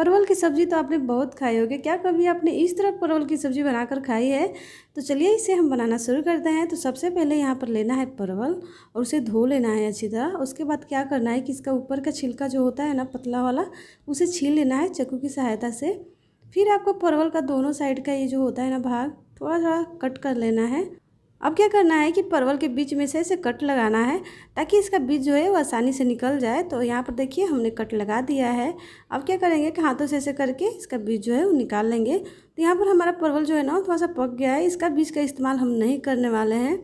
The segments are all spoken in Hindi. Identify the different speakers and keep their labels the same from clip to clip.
Speaker 1: परवल की सब्ज़ी तो आपने बहुत खाई होगी क्या कभी आपने इस तरह परवल की सब्ज़ी बनाकर खाई है तो चलिए इसे हम बनाना शुरू करते हैं तो सबसे पहले यहाँ पर लेना है परवल और उसे धो लेना है अच्छी तरह उसके बाद क्या करना है कि इसका ऊपर का छिलका जो होता है ना पतला वाला उसे छील लेना है चक्कू की सहायता से फिर आपको परवल का दोनों साइड का ये जो होता है ना भाग थोड़ा थोड़ा कट कर लेना है अब क्या करना है कि परवल के बीच में से इसे कट लगाना है ताकि इसका बीज जो है वो आसानी से निकल जाए तो यहाँ पर देखिए हमने कट लगा दिया है अब क्या करेंगे कि हाथों से ऐसे करके इसका बीज जो है वो निकाल लेंगे तो यहाँ पर हमारा परवल जो है ना थोड़ा सा पक गया है इसका बीज का इस्तेमाल हम नहीं करने वाले हैं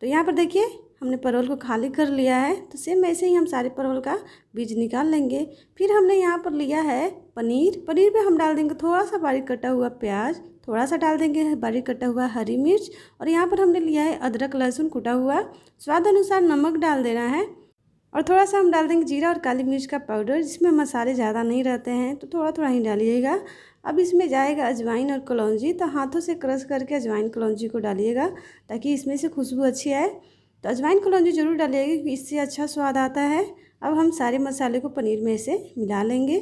Speaker 1: तो यहाँ पर देखिए हमने परवल को खाली कर लिया है तो सेम ऐसे ही हम सारे परवल का बीज निकाल लेंगे फिर हमने यहाँ पर लिया है पनीर पनीर पे हम डाल देंगे थोड़ा सा बारीक कटा हुआ प्याज थोड़ा सा डाल देंगे बारीक कटा हुआ हरी मिर्च और यहाँ पर हमने लिया है अदरक लहसुन कुटा हुआ स्वाद अनुसार नमक डाल देना है और थोड़ा सा हम डाल देंगे जीरा और काली मिर्च का पाउडर जिसमें मसाले ज़्यादा नहीं रहते हैं तो थोड़ा थोड़ा ही डालिएगा अब इसमें जाएगा अजवाइन और कलौजी तो हाथों से क्रश करके अजवाइन कलौजी को डालिएगा ताकि इसमें से खुशबू अच्छी आए तो अजवाइन कलौजी ज़रूर डालिएगा क्योंकि इससे अच्छा स्वाद आता है अब हम सारे मसाले को पनीर में से मिला लेंगे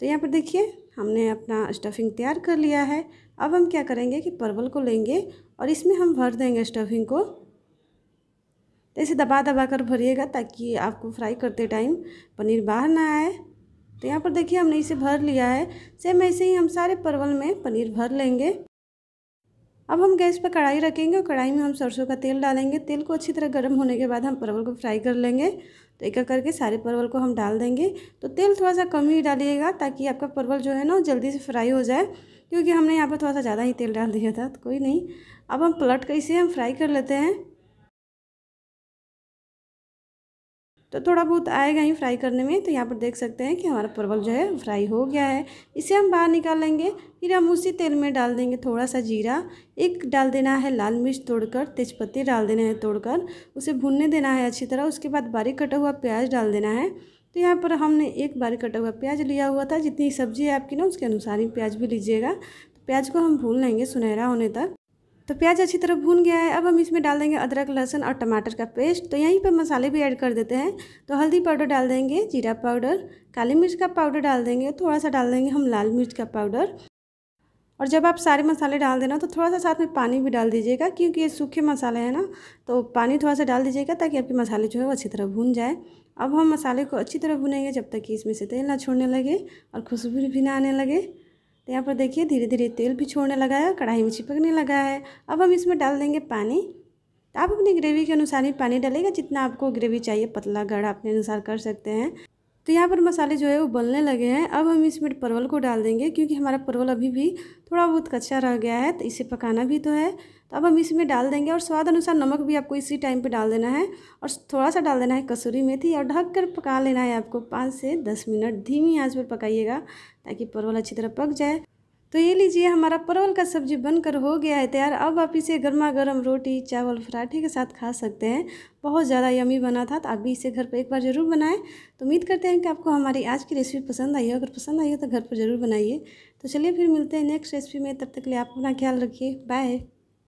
Speaker 1: तो यहाँ पर देखिए हमने अपना स्टफिंग तैयार कर लिया है अब हम क्या करेंगे कि परवल को लेंगे और इसमें हम भर देंगे स्टफिंग को तो इसे दबा दबा कर भरिएगा ताकि आपको फ्राई करते टाइम पनीर बाहर ना आए तो यहाँ पर देखिए हमने इसे भर लिया है सेम ऐसे ही हम सारे परवल में पनीर भर लेंगे अब हम गैस पर कढ़ाई रखेंगे और कढ़ाई में हम सरसों का तेल डालेंगे तेल को अच्छी तरह गर्म होने के बाद हम परवल को फ्राई कर लेंगे तो एक करके सारे परवल को हम डाल देंगे तो तेल थोड़ा सा कम ही डालिएगा ताकि आपका परवल जो है ना जल्दी से फ्राई हो जाए क्योंकि हमने यहाँ पर थोड़ा सा ज़्यादा ही तेल डाल दिया था तो कोई नहीं अब हम पलट कर इसे हम फ्राई कर लेते हैं तो थोड़ा बहुत आएगा ही फ्राई करने में तो यहाँ पर देख सकते हैं कि हमारा परवल जो है फ्राई हो गया है इसे हम बाहर निकाल लेंगे फिर हम उसी तेल में डाल देंगे थोड़ा सा जीरा एक डाल देना है लाल मिर्च तोड़कर तेजपत्ती डाल देना है तोड़कर उसे भूनने देना है अच्छी तरह उसके बाद बारीक कटा हुआ प्याज डाल देना है तो यहाँ पर हमने एक बारीक कटा हुआ प्याज लिया हुआ था जितनी सब्ज़ी है आपकी ना उसके अनुसार ही प्याज भी लीजिएगा तो प्याज को हम भून लेंगे सुनहरा होने तक तो प्याज अच्छी तरह भून गया है अब हम इसमें डाल देंगे अदरक लहसुन और टमाटर का पेस्ट तो यहीं पर मसाले भी ऐड कर देते हैं तो हल्दी पाउडर डाल देंगे जीरा पाउडर काली मिर्च का पाउडर डाल देंगे थोड़ा सा डाल देंगे हम लाल मिर्च का पाउडर और जब आप सारे मसाले डाल देना तो थोड़ा सा साथ में पानी भी डाल दीजिएगा क्योंकि ये सूखे मसाले हैं ना तो पानी थोड़ा सा डाल दीजिएगा ताकि आपके मसाले जो है वो अच्छी तरह भून जाए अब हम मसाले को अच्छी तरह भुनेंगे जब तक कि इसमें से तेल ना छोड़ने लगे और खुशबू भी ना आने लगे तो यहाँ पर देखिए धीरे धीरे तेल भी छोड़ने लगा है कढ़ाई में चिपकने लगा है अब हम इसमें डाल देंगे पानी तो आप अपनी ग्रेवी के अनुसार ही पानी डालेगा जितना आपको ग्रेवी चाहिए पतला गाढ़ा अपने अनुसार कर सकते हैं तो यहाँ पर मसाले जो है वो बनने लगे हैं अब हम इसमें परवल को डाल देंगे क्योंकि हमारा परवल अभी भी थोड़ा बहुत कच्चा रह गया है तो इसे पकाना भी तो है तो अब हम इसमें डाल देंगे और स्वाद अनुसार नमक भी आपको इसी टाइम पे डाल देना है और थोड़ा सा डाल देना है कसूरी मेथी और ढक कर पका लेना है आपको पाँच से दस मिनट धीमी आँच पर पकाइएगा ताकि परवल अच्छी तरह पक जाए तो ये लीजिए हमारा परवल का सब्जी बनकर हो गया है तैयार अब आप इसे गर्मा गर्म रोटी चावल पराठे के साथ खा सकते हैं बहुत ज़्यादा यमी बना था तो आप भी इसे घर पर एक बार ज़रूर बनाएं तो उम्मीद करते हैं कि आपको हमारी आज की रेसिपी पसंद आई हो अगर पसंद आई हो तो घर पर ज़रूर बनाइए तो चलिए फिर मिलते हैं नेक्स्ट रेसिपी में तब तक के लिए आप अपना ख्याल रखिए बाय